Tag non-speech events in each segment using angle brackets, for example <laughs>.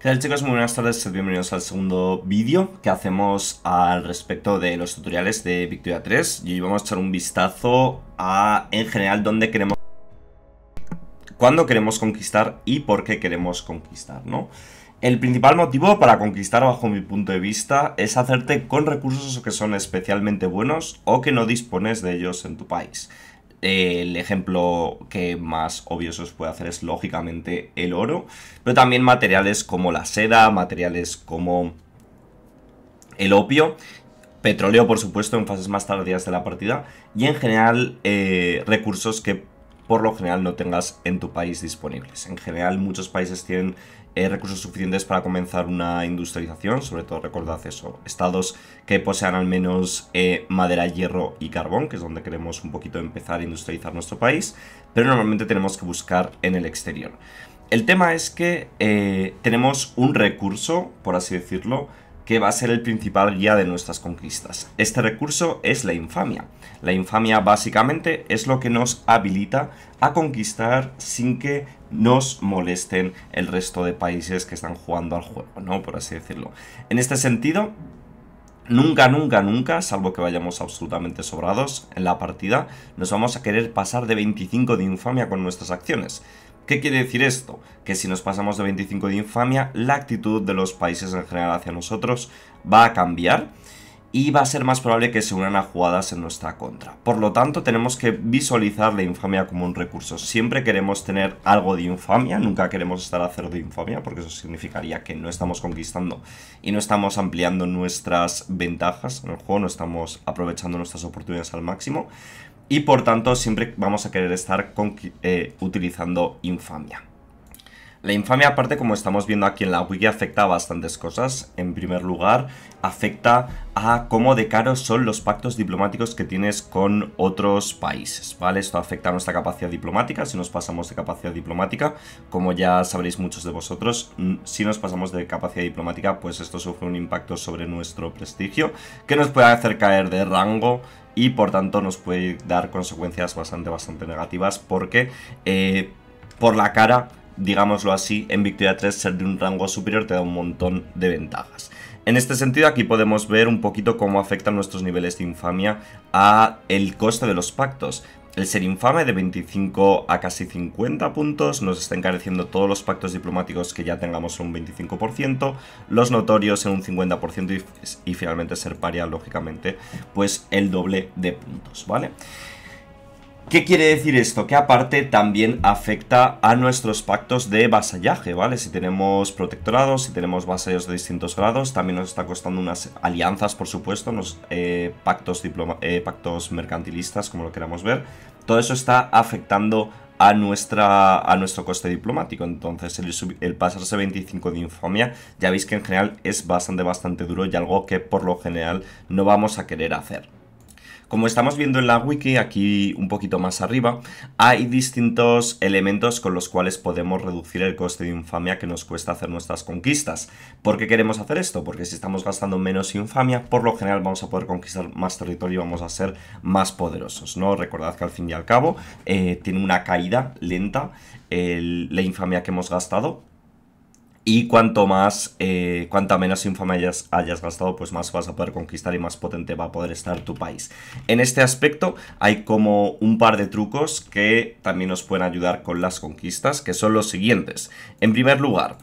¿Qué tal chicos? Muy buenas tardes, bienvenidos al segundo vídeo que hacemos al respecto de los tutoriales de Victoria 3 y hoy vamos a echar un vistazo a, en general, dónde queremos... cuándo queremos conquistar y por qué queremos conquistar, ¿no? El principal motivo para conquistar, bajo mi punto de vista, es hacerte con recursos que son especialmente buenos o que no dispones de ellos en tu país el ejemplo que más obvio os puede hacer es lógicamente el oro, pero también materiales como la seda, materiales como el opio, petróleo por supuesto en fases más tardías de la partida y en general eh, recursos que por lo general no tengas en tu país disponibles. En general muchos países tienen eh, recursos suficientes para comenzar una industrialización, sobre todo recordad eso, estados que posean al menos eh, madera, hierro y carbón, que es donde queremos un poquito empezar a industrializar nuestro país, pero normalmente tenemos que buscar en el exterior. El tema es que eh, tenemos un recurso, por así decirlo, que va a ser el principal guía de nuestras conquistas. Este recurso es la infamia. La infamia básicamente es lo que nos habilita a conquistar sin que nos molesten el resto de países que están jugando al juego, ¿no? Por así decirlo. En este sentido, Nunca, nunca, nunca, salvo que vayamos absolutamente sobrados en la partida, nos vamos a querer pasar de 25 de infamia con nuestras acciones. ¿Qué quiere decir esto? Que si nos pasamos de 25 de infamia, la actitud de los países en general hacia nosotros va a cambiar y va a ser más probable que se unan a jugadas en nuestra contra. Por lo tanto, tenemos que visualizar la infamia como un recurso. Siempre queremos tener algo de infamia, nunca queremos estar a cero de infamia, porque eso significaría que no estamos conquistando y no estamos ampliando nuestras ventajas en el juego, no estamos aprovechando nuestras oportunidades al máximo. Y por tanto, siempre vamos a querer estar eh, utilizando infamia. La infamia, aparte, como estamos viendo aquí en la wiki, afecta a bastantes cosas. En primer lugar, afecta a cómo de caros son los pactos diplomáticos que tienes con otros países, ¿vale? Esto afecta a nuestra capacidad diplomática, si nos pasamos de capacidad diplomática, como ya sabréis muchos de vosotros, si nos pasamos de capacidad diplomática, pues esto sufre un impacto sobre nuestro prestigio, que nos puede hacer caer de rango y por tanto nos puede dar consecuencias bastante, bastante negativas porque eh, por la cara digámoslo así, en Victoria 3 ser de un rango superior te da un montón de ventajas. En este sentido aquí podemos ver un poquito cómo afectan nuestros niveles de infamia a el coste de los pactos. El ser infame de 25 a casi 50 puntos nos está encareciendo todos los pactos diplomáticos que ya tengamos un 25%, los notorios en un 50% y, finalmente ser paria, lógicamente, pues el doble de puntos, ¿vale? vale ¿Qué quiere decir esto? Que aparte también afecta a nuestros pactos de vasallaje, ¿vale? Si tenemos protectorados, si tenemos vasallos de distintos grados, también nos está costando unas alianzas, por supuesto, unos eh, eh, pactos, mercantilistas, como lo queramos ver. Todo eso está afectando a, nuestra, a nuestro coste diplomático. Entonces, el, el, pasarse 25 de infamia, ya veis que en general es bastante, bastante duro y algo que por lo general no vamos a querer hacer. Como estamos viendo en la wiki, aquí un poquito más arriba, hay distintos elementos con los cuales podemos reducir el coste de infamia que nos cuesta hacer nuestras conquistas. ¿Por qué queremos hacer esto? Porque si estamos gastando menos infamia, por lo general vamos a poder conquistar más territorio y vamos a ser más poderosos, ¿no? Recordad que al fin y al cabo eh, tiene una caída lenta la infamia que hemos gastado y cuanto más, eh, cuanta menos infame hayas, gastado, pues más vas a poder conquistar y más potente va a poder estar tu país. En este aspecto hay como un par de trucos que también nos pueden ayudar con las conquistas, que son los siguientes. En primer lugar,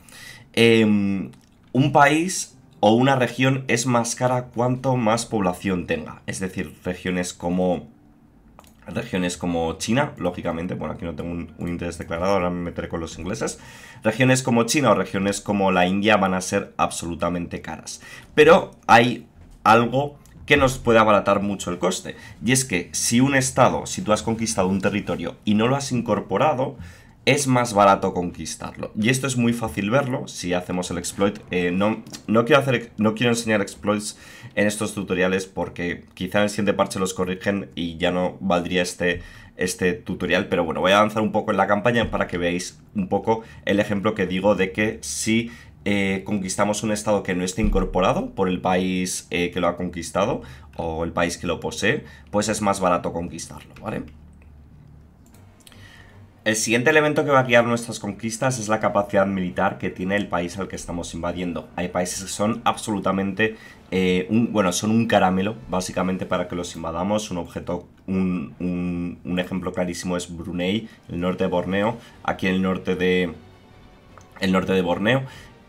em, un país o una región es más cara cuanto más población tenga. Es decir, regiones como regiones como China, lógicamente, bueno, aquí no tengo un, interés declarado, ahora me meteré con los ingleses, regiones como China o regiones como la India van a ser absolutamente caras. Pero hay algo que nos puede abaratar mucho el coste, y es que si un estado, si tú has conquistado un territorio y no lo has incorporado, es más barato conquistarlo. Y esto es muy fácil verlo si hacemos el exploit. Eh, no, no, quiero hacer, no quiero enseñar exploits en estos tutoriales porque quizá en el siguiente parche los corrigen y ya no valdría este, este tutorial. Pero bueno, voy a avanzar un poco en la campaña para que veáis un poco el ejemplo que digo de que si eh, conquistamos un estado que no esté incorporado por el país eh, que lo ha conquistado o el país que lo posee, pues es más barato conquistarlo, ¿vale? El siguiente elemento que va a guiar nuestras conquistas es la capacidad militar que tiene el país al que estamos invadiendo. Hay países que son absolutamente, eh, un, bueno, son un caramelo, básicamente, para que los invadamos. Un objeto, un, ejemplo clarísimo es Brunei, el norte de Borneo, aquí en el norte de, el norte de Borneo.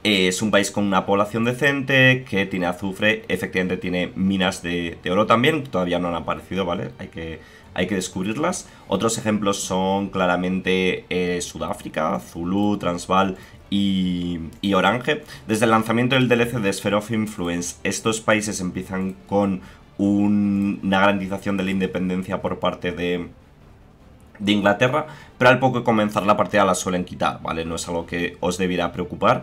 Eh, es un país con una población decente, que tiene azufre, efectivamente tiene minas de, de oro también, todavía no han aparecido, ¿vale? Hay que hay que descubrirlas. Otros ejemplos son claramente eh, Sudáfrica, Zulu, Transvaal y, Orange. Desde el lanzamiento del DLC de Sphere of Influence, estos países empiezan con una garantización de la independencia por parte de, Inglaterra, pero al poco comenzar la partida la suelen quitar, ¿vale? No es algo que os debiera preocupar.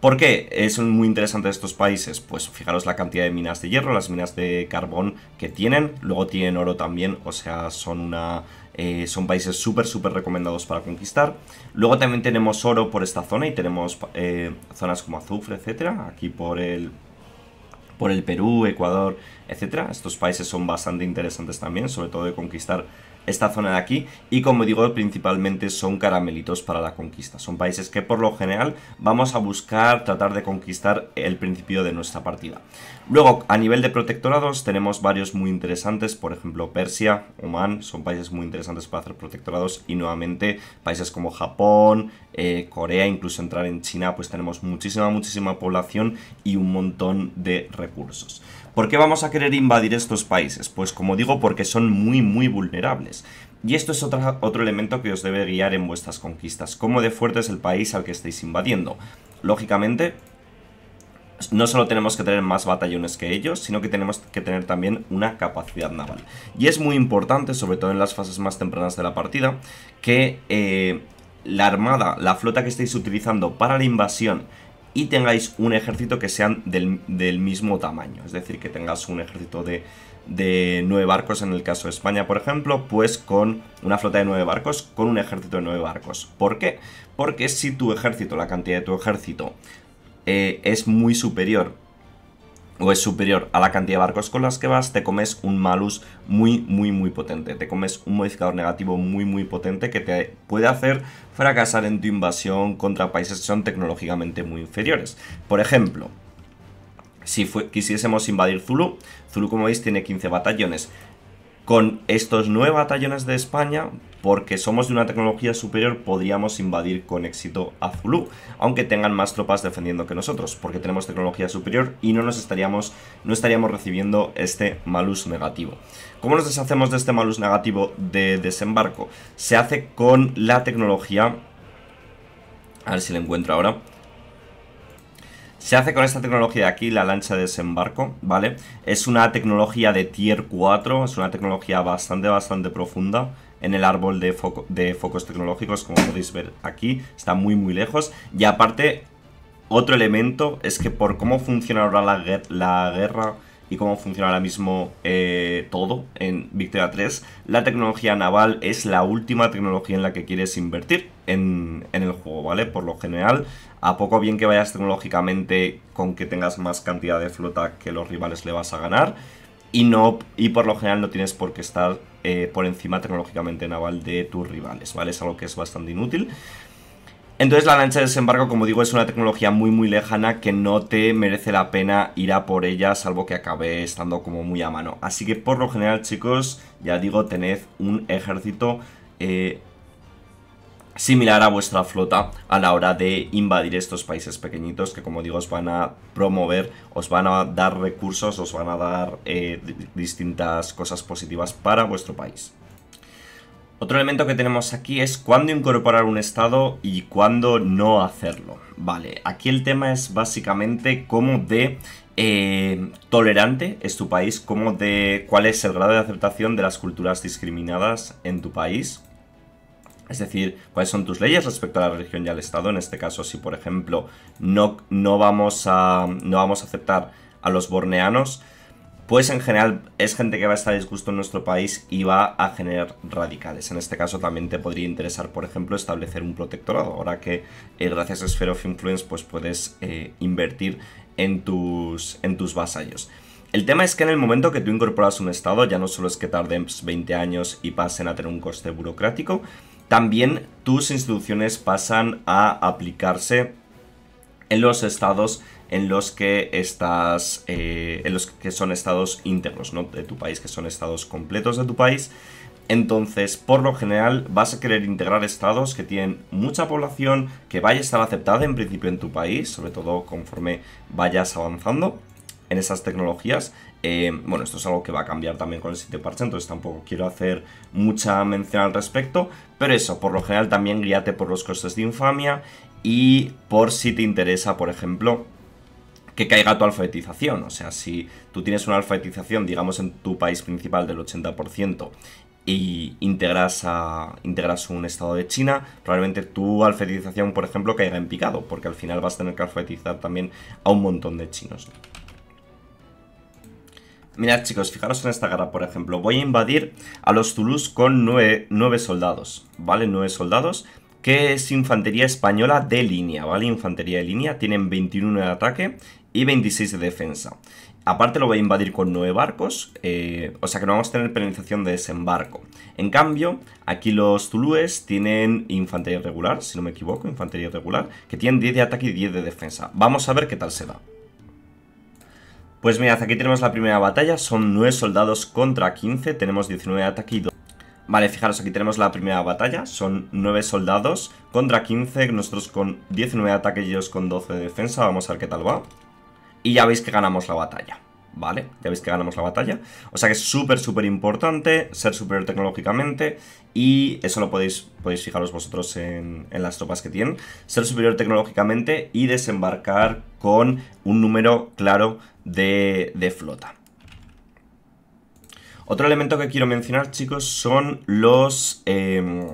¿Por qué son muy interesantes estos países? Pues fijaros la cantidad de minas de hierro, las minas de carbón que tienen, luego tienen oro también, o sea, son una... Eh, son países súper, súper recomendados para conquistar. Luego también tenemos oro por esta zona y tenemos eh, zonas como azufre, etcétera. Aquí por el, por el Perú, Ecuador, etcétera. Estos países son bastante interesantes también, sobre todo de conquistar esta zona de aquí y como digo principalmente son caramelitos para la conquista, son países que por lo general vamos a buscar tratar de conquistar el principio de nuestra partida. Luego a nivel de protectorados tenemos varios muy interesantes, por ejemplo Persia, Oman, son países muy interesantes para hacer protectorados y nuevamente países como Japón, eh, Corea, incluso entrar en China pues tenemos muchísima muchísima población y un montón de recursos. ¿Por qué vamos a querer invadir estos países? Pues como digo, porque son muy, muy vulnerables. Y esto es otro elemento que os debe guiar en vuestras conquistas. ¿Cómo de fuerte es el país al que estáis invadiendo? Lógicamente, no solo tenemos que tener más batallones que ellos, sino que tenemos que tener también una capacidad naval. Y es muy importante, sobre todo en las fases más tempranas de la partida, que eh, la armada, la flota que estáis utilizando para la invasión y tengáis un ejército que sean del, mismo tamaño. Es decir, que tengas un ejército de, nueve barcos en el caso de España, por ejemplo, pues con una flota de nueve barcos, con un ejército de nueve barcos. ¿Por qué? Porque si tu ejército, la cantidad de tu ejército, eh, es muy superior o es superior a la cantidad de barcos con las que vas, te comes un malus muy, muy, muy potente. Te comes un modificador negativo muy, muy potente que te puede hacer fracasar en tu invasión contra países que son tecnológicamente muy inferiores. Por ejemplo, si quisiésemos invadir Zulu, Zulu como veis tiene 15 batallones. Con estos 9 batallones de España porque somos de una tecnología superior, podríamos invadir con éxito a Zulu, aunque tengan más tropas defendiendo que nosotros, porque tenemos tecnología superior y no nos estaríamos, no estaríamos recibiendo este malus negativo. ¿Cómo nos deshacemos de este malus negativo de desembarco? Se hace con la tecnología... A ver si la encuentro ahora. Se hace con esta tecnología de aquí, la lancha de desembarco, ¿vale? Es una tecnología de tier 4, es una tecnología bastante, bastante profunda en el árbol de, focos tecnológicos, como podéis ver aquí, está muy muy lejos. Y aparte, otro elemento es que por cómo funciona ahora la, guerra y cómo funciona ahora mismo eh, todo en Victoria 3, la tecnología naval es la última tecnología en la que quieres invertir en, el juego, ¿vale? Por lo general, a poco bien que vayas tecnológicamente con que tengas más cantidad de flota que los rivales le vas a ganar, y, no, y por lo general no tienes por qué estar eh, por encima tecnológicamente naval de tus rivales, ¿vale? Es algo que es bastante inútil. Entonces la lancha de desembarco, como digo, es una tecnología muy muy lejana que no te merece la pena ir a por ella, salvo que acabe estando como muy a mano. Así que por lo general, chicos, ya digo, tened un ejército eh, similar a vuestra flota a la hora de invadir estos países pequeñitos que como digo os van a promover, os van a dar recursos, os van a dar eh, distintas cosas positivas para vuestro país. Otro elemento que tenemos aquí es cuándo incorporar un estado y cuándo no hacerlo. Vale, aquí el tema es básicamente cómo de eh, tolerante es tu país, cómo de cuál es el grado de aceptación de las culturas discriminadas en tu país es decir, cuáles son tus leyes respecto a la religión y al Estado. En este caso, si por ejemplo no, no, vamos, a, no vamos a aceptar a los borneanos, pues en general es gente que va a estar disgusto en nuestro país y va a generar radicales. En este caso también te podría interesar, por ejemplo, establecer un protectorado, ahora que eh, gracias a Sphere of Influence pues puedes eh, invertir en tus, en tus vasallos. El tema es que en el momento que tú incorporas un estado, ya no solo es que tarden 20 pues, años y pasen a tener un coste burocrático, también tus instituciones pasan a aplicarse en los estados en los que estás, eh, en los que son estados íntegros ¿no? de tu país, que son estados completos de tu país. Entonces, por lo general, vas a querer integrar estados que tienen mucha población, que vaya a estar aceptada en principio en tu país, sobre todo conforme vayas avanzando en esas tecnologías, eh, bueno, esto es algo que va a cambiar también con el 7%, parche, entonces tampoco quiero hacer mucha mención al respecto, pero eso, por lo general también guíate por los costes de infamia y por si te interesa, por ejemplo, que caiga tu alfabetización, o sea, si tú tienes una alfabetización, digamos, en tu país principal del 80%, y integras, a, integras un estado de China, probablemente tu alfabetización, por ejemplo, caiga en picado, porque al final vas a tener que alfabetizar también a un montón de chinos. Mirad chicos, fijaros en esta guerra, por ejemplo. Voy a invadir a los Toulouse con 9, soldados, ¿vale? 9 soldados, que es infantería española de línea, ¿vale? Infantería de línea, tienen 21 de ataque y 26 de defensa. Aparte lo voy a invadir con 9 barcos, eh, o sea que no vamos a tener penalización de desembarco. En cambio, aquí los Zulúes tienen infantería regular, si no me equivoco, infantería regular, que tienen 10 de ataque y 10 de defensa. Vamos a ver qué tal se da. Pues mirad, aquí tenemos la primera batalla, son 9 soldados contra 15, tenemos 19 de ataque y 2. Vale, fijaros, aquí tenemos la primera batalla, son 9 soldados contra 15, nosotros con 19 de ataque y ellos con 12 de defensa, vamos a ver qué tal va. Y ya veis que ganamos la batalla, ¿vale? Ya veis que ganamos la batalla. O sea que es súper, súper importante ser superior tecnológicamente y eso lo podéis, podéis fijaros vosotros en, en las tropas que tienen. Ser superior tecnológicamente y desembarcar con un número claro de, flota. Otro elemento que quiero mencionar, chicos, son los, em,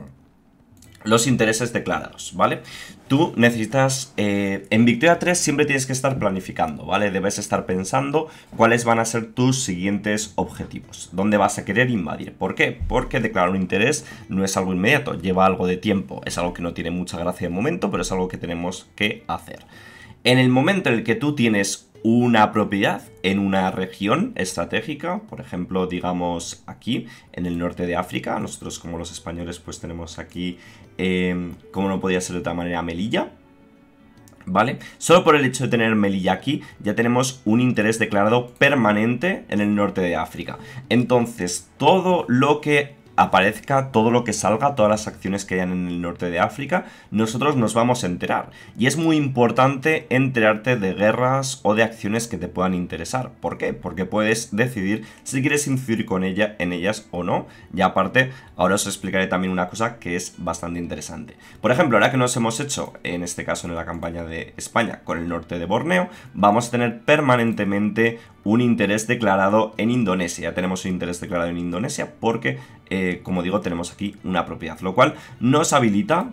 los intereses declarados, ¿vale? Tú necesitas... Eh, en Victoria 3 siempre tienes que estar planificando, ¿vale? Debes estar pensando cuáles van a ser tus siguientes objetivos, dónde vas a querer invadir. ¿Por qué? Porque declarar un interés no es algo inmediato, lleva algo de tiempo. Es algo que no tiene mucha gracia de momento, pero es algo que tenemos que hacer. En el momento en el que tú tienes una propiedad en una región estratégica, por ejemplo, digamos aquí, en el norte de África. Nosotros como los españoles pues tenemos aquí, em, como no podía ser de otra manera, Melilla. ¿Vale? Solo por el hecho de tener Melilla aquí, ya tenemos un interés declarado permanente en el norte de África. Entonces, todo lo que aparezca todo lo que salga, todas las acciones que hayan en el norte de África, nosotros nos vamos a enterar. Y es muy importante enterarte de guerras o de acciones que te puedan interesar. ¿Por qué? Porque puedes decidir si quieres incidir con ella, en ellas o no. Y aparte, ahora os explicaré también una cosa que es bastante interesante. Por ejemplo, ahora que nos hemos hecho, en este caso en la campaña de España, con el norte de Borneo, vamos a tener permanentemente un interés declarado en Indonesia. Tenemos un interés declarado en Indonesia porque, eh, como digo, tenemos aquí una propiedad, lo cual nos habilita...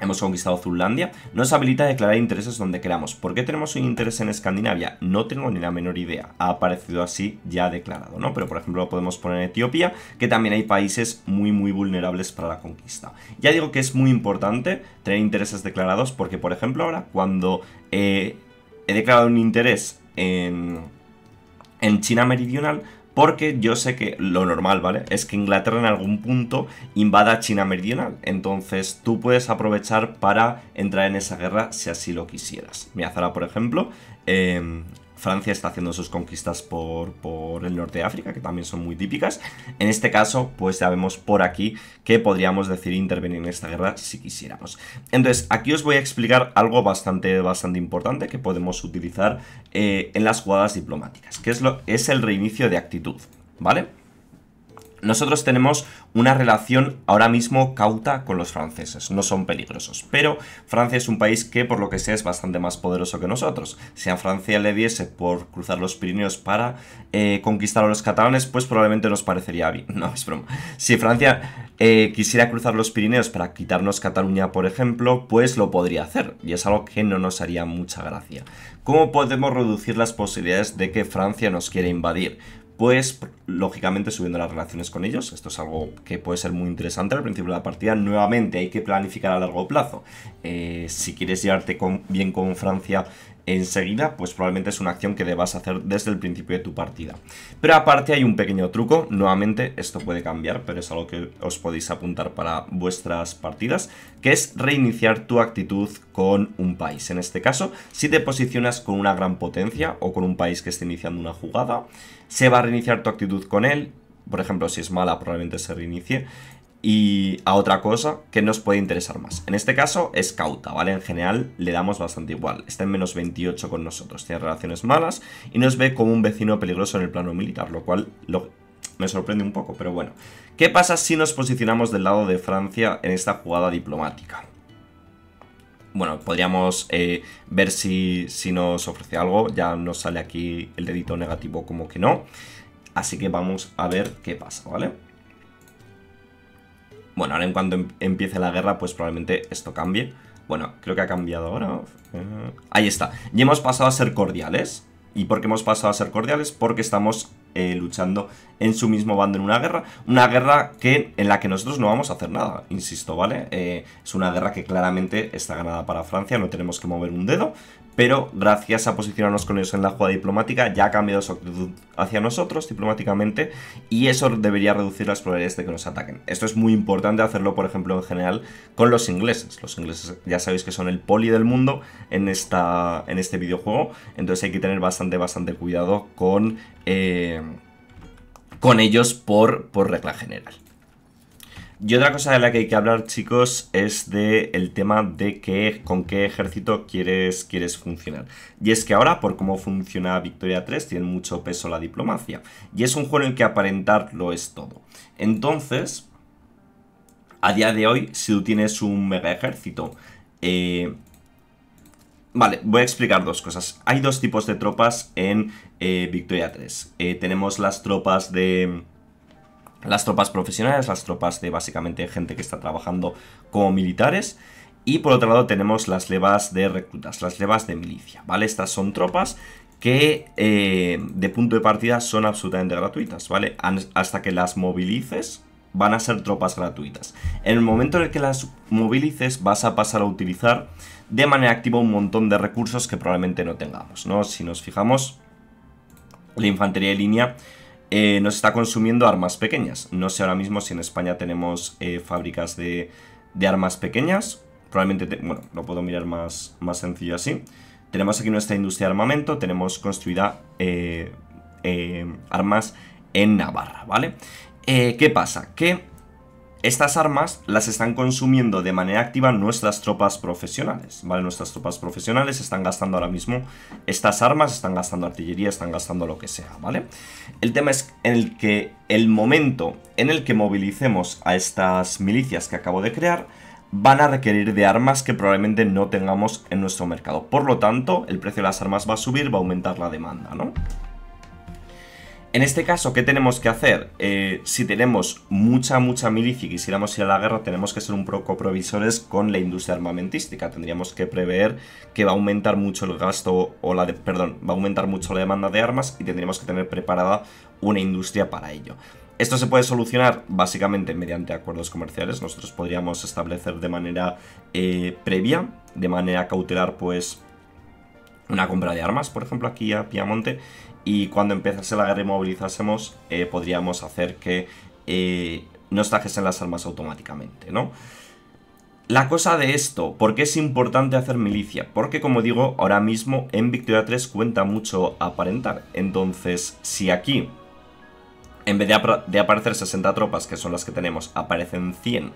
Hemos conquistado zulandia nos habilita a declarar intereses donde queramos. ¿Por qué tenemos un interés en Escandinavia? No tengo ni la menor idea. Ha aparecido así ya declarado, ¿no? Pero por ejemplo lo podemos poner en Etiopía, que también hay países muy muy vulnerables para la conquista. Ya digo que es muy importante tener intereses declarados porque por ejemplo ahora cuando eh, he declarado un interés en en China Meridional porque yo sé que lo normal, ¿vale? Es que Inglaterra en algún punto invada China Meridional. Entonces tú puedes aprovechar para entrar en esa guerra si así lo quisieras. Azara, por ejemplo, eh, Francia está haciendo sus conquistas por, el norte de África, que también son muy típicas. En este caso, pues ya vemos por aquí que podríamos decir intervenir en esta guerra si quisiéramos. Entonces, aquí os voy a explicar algo bastante, bastante importante que podemos utilizar eh, en las jugadas diplomáticas, que es, lo, es el reinicio de actitud, ¿vale? Nosotros tenemos una relación ahora mismo cauta con los franceses, no son peligrosos, pero Francia es un país que por lo que sea es bastante más poderoso que nosotros. Si a Francia le diese por cruzar los Pirineos para eh, conquistar a los catalanes, pues probablemente nos parecería bien. <laughs> No, es broma. Si Francia eh, quisiera cruzar los Pirineos para quitarnos Cataluña, por ejemplo, pues lo podría hacer, y es algo que no nos haría mucha gracia. ¿Cómo podemos reducir las posibilidades de que Francia nos quiera invadir? Pues, lógicamente, subiendo las relaciones con ellos. Esto es algo que puede ser muy interesante al principio de la partida. Nuevamente, hay que planificar a largo plazo. Eh, si quieres llevarte bien con Francia enseguida, pues probablemente es una acción que debas hacer desde el principio de tu partida. Pero aparte hay un pequeño truco, nuevamente esto puede cambiar, pero es algo que os podéis apuntar para vuestras partidas, que es reiniciar tu actitud con un país. En este caso, si te posicionas con una gran potencia o con un país que esté iniciando una jugada, se va a reiniciar tu actitud con él, por ejemplo, si es mala probablemente se reinicie, y a otra cosa que nos puede interesar más. En este caso es cauta, ¿vale? En general le damos bastante igual. Está en menos 28 con nosotros, tiene relaciones malas y nos ve como un vecino peligroso en el plano militar, lo cual lo... me sorprende un poco, pero bueno. ¿Qué pasa si nos posicionamos del lado de Francia en esta jugada diplomática? bueno, podríamos eh, ver si, nos ofrece algo. Ya nos sale aquí el dedito negativo como que no. Así que vamos a ver qué pasa, ¿vale? Bueno, ahora en cuanto em, empiece la guerra, pues probablemente esto cambie. Bueno, creo que ha cambiado ahora. Eh, ahí está. Y hemos pasado a ser cordiales. ¿Y por qué hemos pasado a ser cordiales? Porque estamos eh, luchando en su mismo bando en una guerra, una guerra que, en la que nosotros no vamos a hacer nada, insisto, ¿vale? Eh, es una guerra que claramente está ganada para Francia, no tenemos que mover un dedo, pero gracias a posicionarnos con ellos en la jugada diplomática ya ha cambiado su actitud hacia nosotros diplomáticamente y eso debería reducir las probabilidades de que nos ataquen. Esto es muy importante hacerlo, por ejemplo, en general con los ingleses. Los ingleses ya sabéis que son el poli del mundo en, esta, en este videojuego, entonces hay que tener bastante, bastante cuidado con, eh, con ellos por, por regla general. Y otra cosa de la que hay que hablar, chicos, es de el tema de que, con qué ejército quieres, quieres funcionar. Y es que ahora, por cómo funciona Victoria 3, tiene mucho peso la diplomacia. Y es un juego en el que aparentarlo es todo. Entonces, a día de hoy, si tú tienes un mega ejército, eh, Vale, voy a explicar dos cosas. Hay dos tipos de tropas en eh, Victoria 3. Eh, tenemos las tropas de las tropas profesionales, las tropas de básicamente gente que está trabajando como militares. Y por otro lado tenemos las levas de reclutas, las levas de milicia, ¿vale? Estas son tropas que eh, de punto de partida son absolutamente gratuitas, ¿vale? Hasta que las movilices van a ser tropas gratuitas. En el momento en el que las movilices vas a pasar a utilizar de manera activa un montón de recursos que probablemente no tengamos, ¿no? Si nos fijamos, la infantería de línea eh, nos está consumiendo armas pequeñas. No sé ahora mismo si en España tenemos eh, fábricas de, armas pequeñas. Probablemente, bueno, lo puedo mirar más, más sencillo así. Tenemos aquí nuestra industria de armamento, tenemos construida eh, armas en Navarra, ¿vale? ¿Qué pasa? Que estas armas las están consumiendo de manera activa nuestras tropas profesionales, ¿vale? Nuestras tropas profesionales están gastando ahora mismo estas armas, están gastando artillería, están gastando lo que sea, ¿vale? El tema es en el que el momento en el que movilicemos a estas milicias que acabo de crear van a requerir de armas que probablemente no tengamos en nuestro mercado. Por lo tanto, el precio de las armas va a subir, va a aumentar la demanda, ¿no? En este caso, ¿qué tenemos que hacer? Eh, si tenemos mucha, mucha milicia y quisiéramos ir a la guerra, tenemos que ser un poco provisores con la industria armamentística. Tendríamos que prever que va a aumentar mucho el gasto, o la perdón, va a aumentar mucho la demanda de armas y tendríamos que tener preparada una industria para ello. Esto se puede solucionar básicamente mediante acuerdos comerciales. Nosotros podríamos establecer de manera eh, previa, de manera cautelar, pues una compra de armas, por ejemplo, aquí a Piamonte y cuando empezase la guerra y movilizásemos, eh, podríamos hacer que eh, nos trajesen las armas automáticamente, ¿no? La cosa de esto, ¿por qué es importante hacer milicia? Porque como digo, ahora mismo en Victoria 3 cuenta mucho aparentar. Entonces, si aquí, en vez de, de aparecer 60 tropas, que son las que tenemos, aparecen 100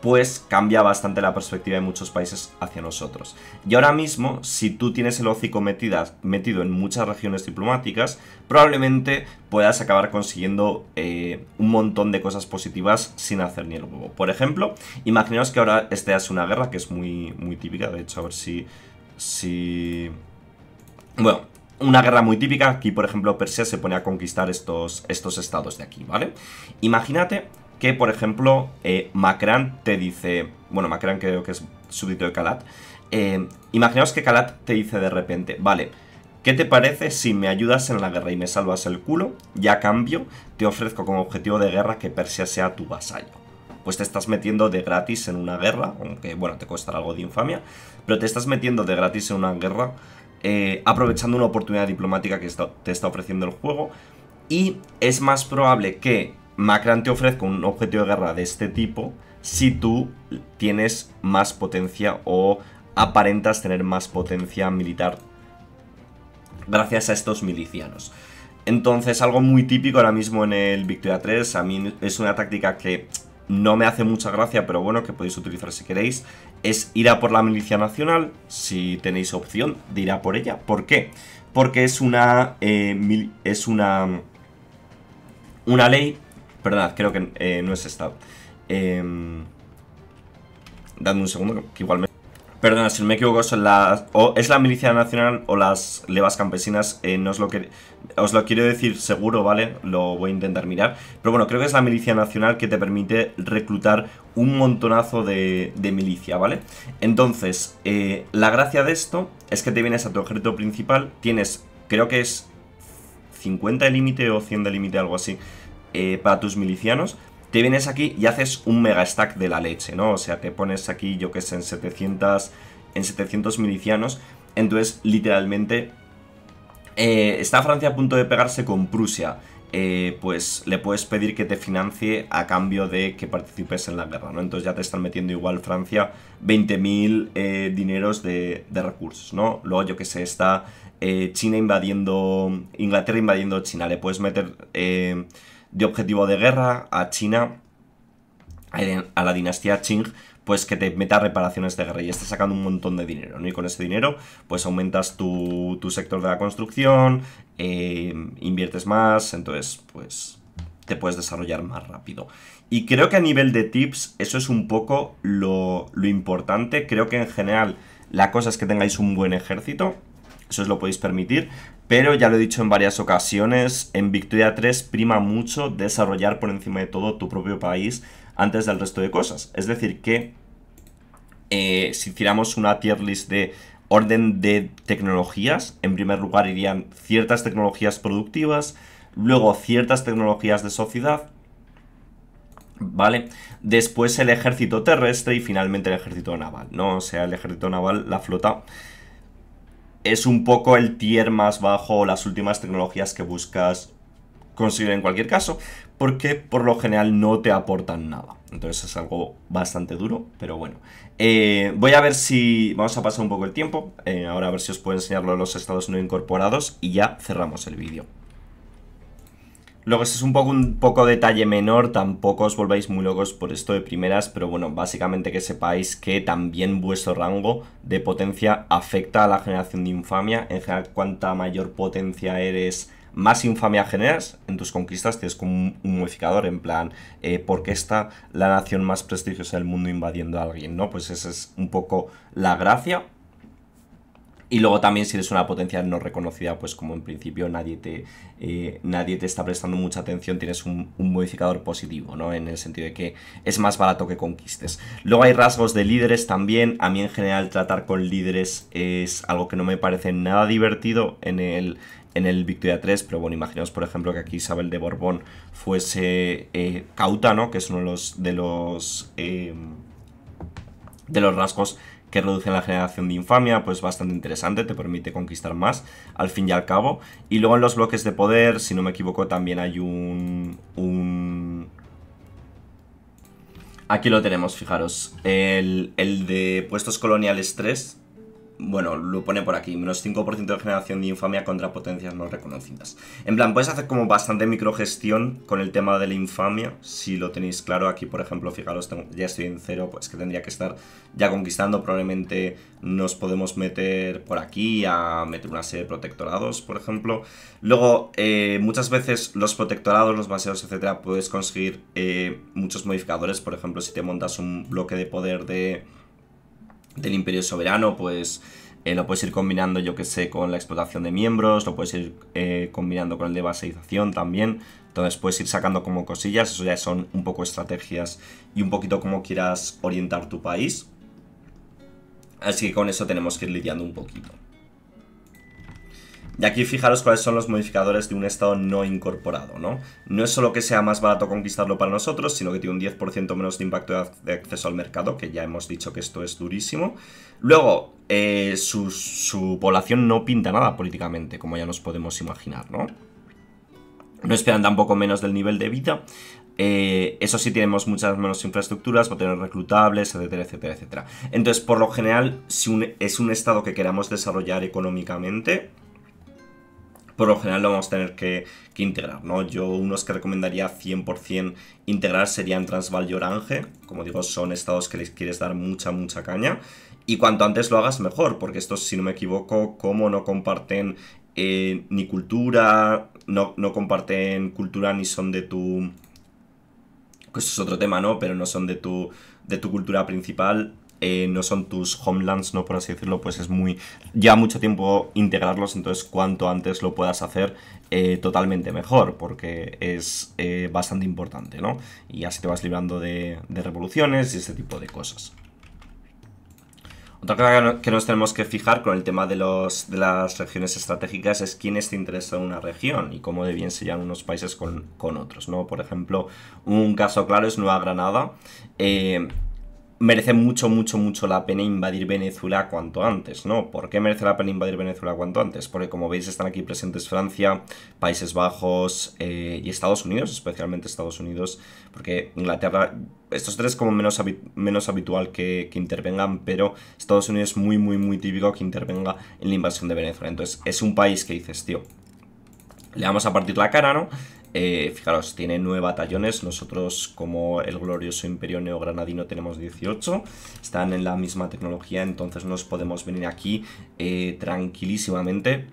pues cambia bastante la perspectiva de muchos países hacia nosotros. Y ahora mismo, si tú tienes el hocico metido en muchas regiones diplomáticas, probablemente puedas acabar consiguiendo eh, un montón de cosas positivas sin hacer ni el huevo. Por ejemplo, imaginaos que ahora estés una guerra, que es muy, muy típica, de hecho, a ver si... Bueno, una guerra muy típica, aquí por ejemplo Persia se pone a conquistar estos, estos estados de aquí, ¿vale? Imagínate que, por ejemplo, eh, te dice, bueno, Macran creo que es súbdito de Calat, eh, imaginaos que Calat te dice de repente, vale, ¿qué te parece si me ayudas en la guerra y me salvas el culo? ya cambio te ofrezco como objetivo de guerra que Persia sea tu vasallo pues te estás metiendo de gratis en una guerra, aunque bueno, te cuesta algo de infamia, pero te estás metiendo de gratis en una guerra, eh, aprovechando una oportunidad diplomática que te está ofreciendo el juego, y es más probable que Macran te ofrezco un objetivo de guerra de este tipo si tú tienes más potencia o aparentas tener más potencia militar gracias a estos milicianos. Entonces, algo muy típico ahora mismo en el Victoria 3, a mí es una táctica que no me hace mucha gracia, pero bueno, que podéis utilizar si queréis, es ir a por la milicia nacional, si tenéis opción de ir a por ella. ¿Por qué? Porque es una... Eh, es una... Una ley Perdonad, creo que eh, no es esta. Eh, em, dadme un segundo, que igual me... Perdona, si me equivoco, es la milicia nacional o las levas campesinas, eh, no os lo, que, os lo quiero decir seguro, ¿vale? Lo voy a intentar mirar. Pero bueno, creo que es la milicia nacional que te permite reclutar un montonazo de, milicia, ¿vale? Entonces, eh, la gracia de esto es que te vienes a tu objeto principal, tienes, creo que es 50 de límite o 100 de límite, algo así, eh, para tus milicianos, te vienes aquí y haces un mega stack de la leche, ¿no? O sea, te pones aquí, yo que sé, en 700, en 700 milicianos. Entonces, literalmente, eh, está Francia a punto de pegarse con Prusia. Eh, pues le puedes pedir que te financie a cambio de que participes en la guerra, ¿no? Entonces ya te están metiendo igual Francia 20.000 dineros de, de, recursos, ¿no? Luego yo que sé, está China invadiendo, Inglaterra invadiendo China, le puedes meter de objetivo de guerra a China, a la dinastía Qing, pues que te meta reparaciones de guerra y estás sacando un montón de dinero, ¿no? Y con ese dinero, pues aumentas tu, tu sector de la construcción, eh, inviertes más, entonces, pues te puedes desarrollar más rápido. Y creo que a nivel de tips, eso es un poco lo, lo importante. Creo que en general la cosa es que tengáis un buen ejército, eso os lo podéis permitir. Pero ya lo he dicho en varias ocasiones, en Victoria 3 prima mucho desarrollar por encima de todo tu propio país antes del resto de cosas. Es decir, que eh, si hiciéramos una tier list de orden de tecnologías, en primer lugar irían ciertas tecnologías productivas, luego ciertas tecnologías de sociedad, ¿vale? Después el ejército terrestre y finalmente el ejército naval, ¿no? O sea, el ejército naval, la flota es un poco el tier más bajo, las últimas tecnologías que buscas conseguir en cualquier caso, porque por lo general no te aportan nada. Entonces es algo bastante duro, pero bueno. Eh, voy a ver si... Vamos a pasar un poco el tiempo. Eh, ahora a ver si os puedo enseñar los estados no incorporados y ya cerramos el vídeo. Luego es un poco, un poco detalle menor, tampoco os volváis muy locos por esto de primeras, pero bueno, básicamente que sepáis que también vuestro rango de potencia afecta a la generación de infamia. En general, cuanta mayor potencia eres, más infamia generas en tus conquistas, tienes como un, modificador en plan, eh, ¿por qué está la nación más prestigiosa del mundo invadiendo a alguien? ¿No? Pues esa es un poco la gracia, y luego también si eres una potencia no reconocida, pues como en principio nadie te, eh, nadie te está prestando mucha atención, tienes un, modificador positivo, ¿no? En el sentido de que es más barato que conquistes. Luego hay rasgos de líderes también. A mí en general tratar con líderes es algo que no me parece nada divertido en el, en el Victoria 3, pero bueno, imaginaos por ejemplo que aquí Isabel de Borbón fuese eh, Cauta, ¿no? Que es uno de los... De los eh, de los rasgos que reducen la generación de infamia, pues bastante interesante, te permite conquistar más al fin y al cabo. Y luego en los bloques de poder, si no me equivoco, también hay un... un... Aquí lo tenemos, fijaros, el, el de puestos coloniales 3, bueno, lo pone por aquí, menos 5% de generación de infamia contra potencias no reconocidas. En plan, puedes hacer como bastante microgestión con el tema de la infamia, si lo tenéis claro. Aquí, por ejemplo, fijaros, ya estoy en cero, pues que tendría que estar ya conquistando. Probablemente nos podemos meter por aquí a meter una serie de protectorados, por ejemplo. Luego, eh, muchas veces los protectorados, los baseos, etcétera, puedes conseguir eh, muchos modificadores. Por ejemplo, si te montas un bloque de poder de del Imperio Soberano, pues eh, lo puedes ir combinando, yo que sé, con la explotación de miembros, lo puedes ir eh, combinando con el de basalización también. Entonces puedes ir sacando como cosillas, eso ya son un poco estrategias y un poquito como quieras orientar tu país. Así que con eso tenemos que ir lidiando un poquito. Y aquí fijaros cuáles son los modificadores de un estado no incorporado, ¿no? No es solo que sea más barato conquistarlo para nosotros, sino que tiene un 10% menos de impacto de acceso al mercado, que ya hemos dicho que esto es durísimo. Luego, eh, su, población no pinta nada políticamente, como ya nos podemos imaginar, ¿no? No esperan tampoco menos del nivel de vida, eh, eso sí, tenemos muchas menos infraestructuras, tener reclutables, etcétera, etcétera, etcétera. Entonces, por lo general, si es un estado que queramos desarrollar económicamente, por lo general lo vamos a tener que, integrar, ¿no? Yo unos que recomendaría 100% integrar serían Transval y Orange, como digo, son estados que les quieres dar mucha, mucha caña. Y cuanto antes lo hagas mejor, porque estos, si no me equivoco, como no comparten eh, ni cultura, no, no comparten cultura ni son de tu... Pues es otro tema, ¿no? Pero no son de tu, de tu cultura principal, eh, no son tus homelands, no por así decirlo, pues es muy. ya mucho tiempo integrarlos, entonces cuanto antes lo puedas hacer, eh, totalmente mejor, porque es eh, bastante importante, ¿no? Y así te vas librando de, revoluciones y ese tipo de cosas. Otra cosa que nos tenemos que fijar con el tema de, los, de las regiones estratégicas es quién te interesado en una región y cómo de bien se unos países con, con otros, ¿no? Por ejemplo, un caso claro es Nueva Granada merece mucho, mucho, mucho la pena invadir Venezuela cuanto antes, ¿no? ¿Por qué merece la pena invadir Venezuela cuanto antes? Porque como veis están aquí presentes Francia, Países Bajos eh, y Estados Unidos, especialmente Estados Unidos, porque Inglaterra, estos tres como menos, menos habitual que, que, intervengan, pero Estados Unidos es muy, muy, muy típico que intervenga en la invasión de Venezuela. Entonces es un país que dices, tío, le vamos a partir la cara, ¿no? Eh, fijaros, tiene 9 batallones, nosotros como el glorioso imperio neogranadino tenemos 18, están en la misma tecnología, entonces nos podemos venir aquí eh, tranquilísimamente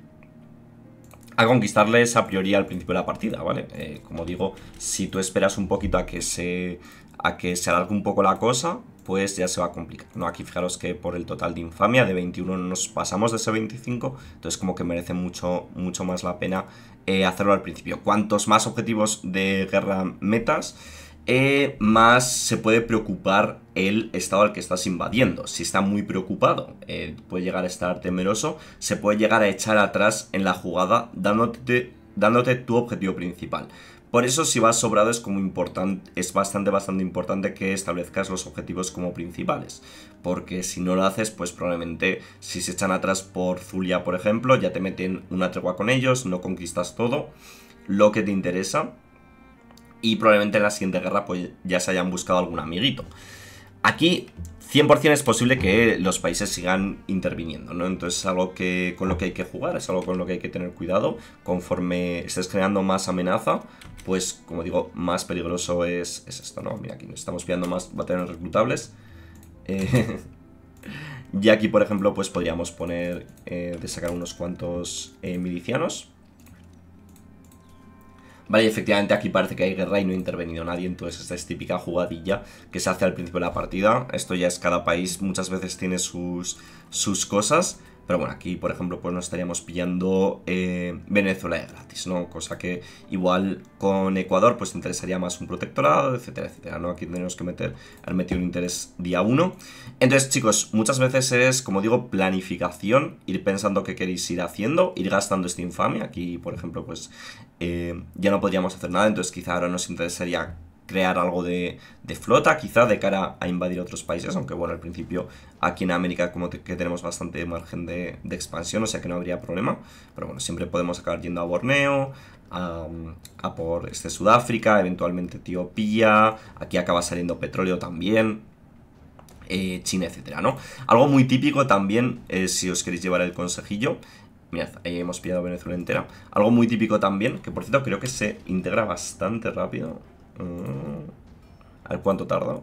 a conquistarles a priori al principio de la partida, ¿vale? Eh, como digo, si tú esperas un poquito a que se, a que se alargue un poco la cosa, pues ya se va a complicar, Aquí fijaros que por el total de infamia de 21 nos pasamos de ese 25, entonces como que merece mucho, mucho más la pena eh, hacerlo al principio. Cuantos más objetivos de guerra metas, eh, más se puede preocupar el estado al que estás invadiendo. Si está muy preocupado, eh, puede llegar a estar temeroso, se puede llegar a echar atrás en la jugada dándote, dándote tu objetivo principal. Por eso si vas sobrado es, como importante, es bastante, bastante importante que establezcas los objetivos como principales, porque si no lo haces, pues probablemente si se echan atrás por Zulia, por ejemplo, ya te meten una tregua con ellos, no conquistas todo lo que te interesa y probablemente en la siguiente guerra pues ya se hayan buscado algún amiguito. Aquí 100% es posible que los países sigan interviniendo, ¿no? Entonces es algo que, con lo que hay que jugar, es algo con lo que hay que tener cuidado. Conforme estés creando más amenaza, pues como digo, más peligroso es, esto, ¿no? Mira, aquí nos estamos pillando más batallones reclutables. Eh, <laughs> y aquí, por ejemplo, pues podríamos poner eh, de sacar unos cuantos eh, milicianos. Vale, efectivamente aquí parece que hay guerra y no ha intervenido nadie, entonces esta es típica jugadilla que se hace al principio de la partida. Esto ya es cada país, muchas veces tiene sus, sus cosas. Pero bueno, aquí, por ejemplo, pues no estaríamos pillando eh, Venezuela de gratis, ¿no? Cosa que igual con Ecuador pues interesaría más un protectorado, etcétera, etcétera, ¿no? Aquí tenemos que meter, han metido un interés día uno. Entonces, chicos, muchas veces es, como digo, planificación, ir pensando qué queréis ir haciendo, ir gastando este infame. Aquí, por ejemplo, pues eh, ya no podríamos hacer nada, entonces quizá ahora nos interesaría crear algo de, flota, quizá de cara a invadir otros países, aunque bueno, al principio aquí en América como que tenemos bastante margen de, expansión, o sea que no habría problema, pero bueno, siempre podemos acabar yendo a Borneo, a, por este Sudáfrica, eventualmente Etiopía, aquí acaba saliendo petróleo también, eh, China, etcétera, ¿no? Algo muy típico también, si os queréis llevar el consejillo, Mirad, ahí hemos pillado Venezuela entera. Algo muy típico también, que por cierto creo que se integra bastante rápido. Mm. A ver cuánto tarda.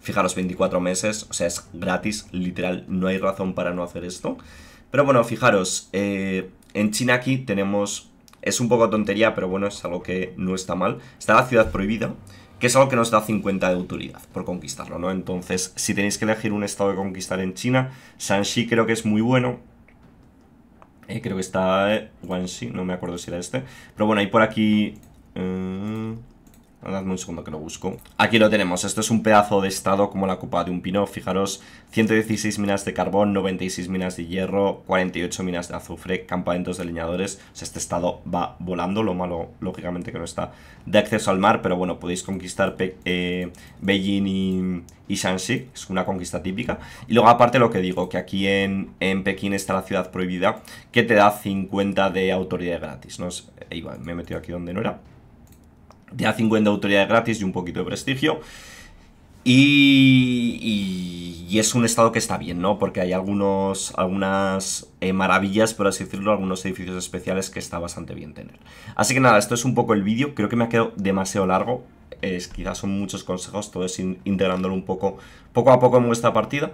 Fijaros, 24 meses, o sea, es gratis, literal, no hay razón para no hacer esto. Pero bueno, fijaros, eh, en China aquí tenemos... Es un poco tontería, pero bueno, es algo que no está mal. Está la ciudad prohibida, que es algo que nos da 50 de autoridad por conquistarlo, ¿no? Entonces, si tenéis que elegir un estado de conquistar en China, Shanxi creo que es muy bueno, eh, creo que está eh, Guanshi, no me acuerdo si era este. Pero bueno, hay por aquí... Dadme un segundo que lo busco. Aquí lo tenemos. Esto es un pedazo de estado como la copa de un pino. Fijaros, 116 minas de carbón, 96 minas de hierro, 48 minas de azufre, campamentos de leñadores. O sea, este estado va volando. Lo malo, lógicamente, que no está de acceso al mar. Pero bueno, podéis conquistar eh, Beijing y, y Shanxi. Es una conquista típica. Y luego, aparte, lo que digo, que aquí en, en Pekín está la ciudad prohibida, que te da 50 de autoridad gratis. ¿no? Eh, me he metido aquí donde no era. Te da 50 autoridades gratis y un poquito de prestigio. Y, es un estado que está bien, ¿no? Porque hay algunos, algunas eh, maravillas, por así decirlo, algunos edificios especiales que está bastante bien tener. Así que nada, esto es un poco el vídeo. Creo que me ha quedado demasiado largo. Es, quizás son muchos consejos, todo es integrándolo un poco, poco a poco en vuestra partida.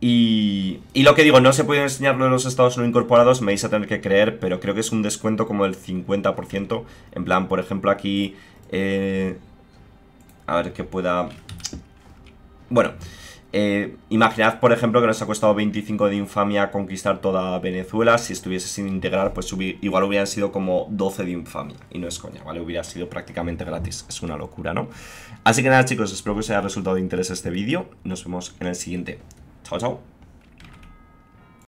Y, y, lo que digo, no se puede enseñar lo los estados no incorporados, me vais a tener que creer, pero creo que es un descuento como del 50%. En plan, por ejemplo, aquí eh, a ver que pueda... Bueno, eh, imaginad, por ejemplo, que nos ha costado 25 de infamia conquistar toda Venezuela. Si estuviese sin integrar, pues igual hubieran sido como 12 de infamia. Y no es coña, ¿vale? Hubiera sido prácticamente gratis. Es una locura, ¿no? Así que nada, chicos, espero que os haya resultado de interés este vídeo. Nos vemos en el siguiente. Chao, chao.